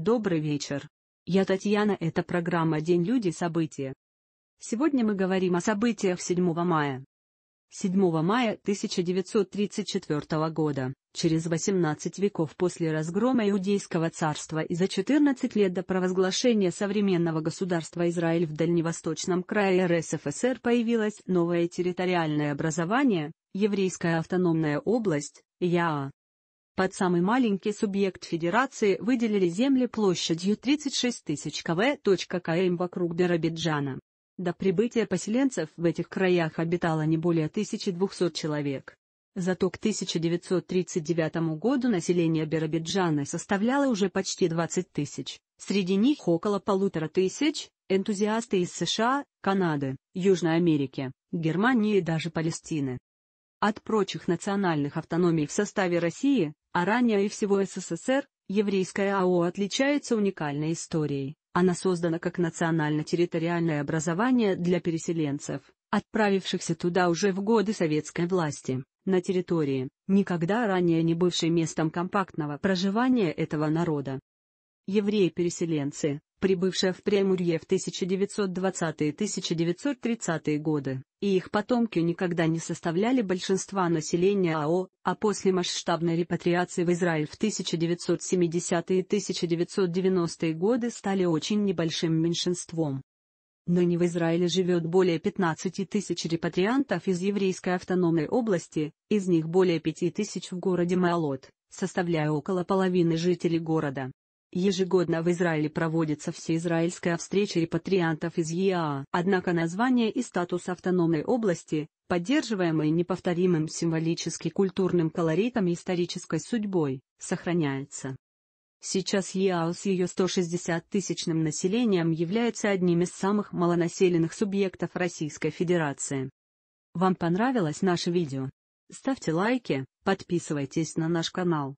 Добрый вечер. Я Татьяна, это программа «День люди. События». Сегодня мы говорим о событиях 7 мая. 7 мая 1934 года, через 18 веков после разгрома Иудейского царства и за 14 лет до провозглашения современного государства Израиль в дальневосточном крае РСФСР появилось новое территориальное образование, Еврейская автономная область, ЯА. Под самый маленький субъект федерации выделили земли площадью 36 тысяч кв. км вокруг Биробиджана. До прибытия поселенцев в этих краях обитало не более 1200 человек. Зато к 1939 году население Биробиджана составляло уже почти 20 тысяч, среди них около полутора тысяч – энтузиасты из США, Канады, Южной Америки, Германии и даже Палестины. От прочих национальных автономий в составе России, а ранее и всего СССР, еврейская АО отличается уникальной историей. Она создана как национально-территориальное образование для переселенцев, отправившихся туда уже в годы советской власти, на территории, никогда ранее не бывшей местом компактного проживания этого народа евреи-переселенцы, прибывшие в Премурье в 1920-1930-е годы, и их потомки никогда не составляли большинства населения АО, а после масштабной репатриации в Израиль в 1970-е 1990-е годы стали очень небольшим меньшинством. Но не в Израиле живет более 15 тысяч репатриантов из еврейской автономной области, из них более 5 тысяч в городе Маалот, составляя около половины жителей города. Ежегодно в Израиле проводится всеизраильская встреча репатриантов из ЕА. Однако название и статус автономной области, поддерживаемый неповторимым символически культурным колоритом и исторической судьбой, сохраняется. Сейчас ЕАО с ее 160-тысячным населением является одним из самых малонаселенных субъектов Российской Федерации. Вам понравилось наше видео? Ставьте лайки, подписывайтесь на наш канал.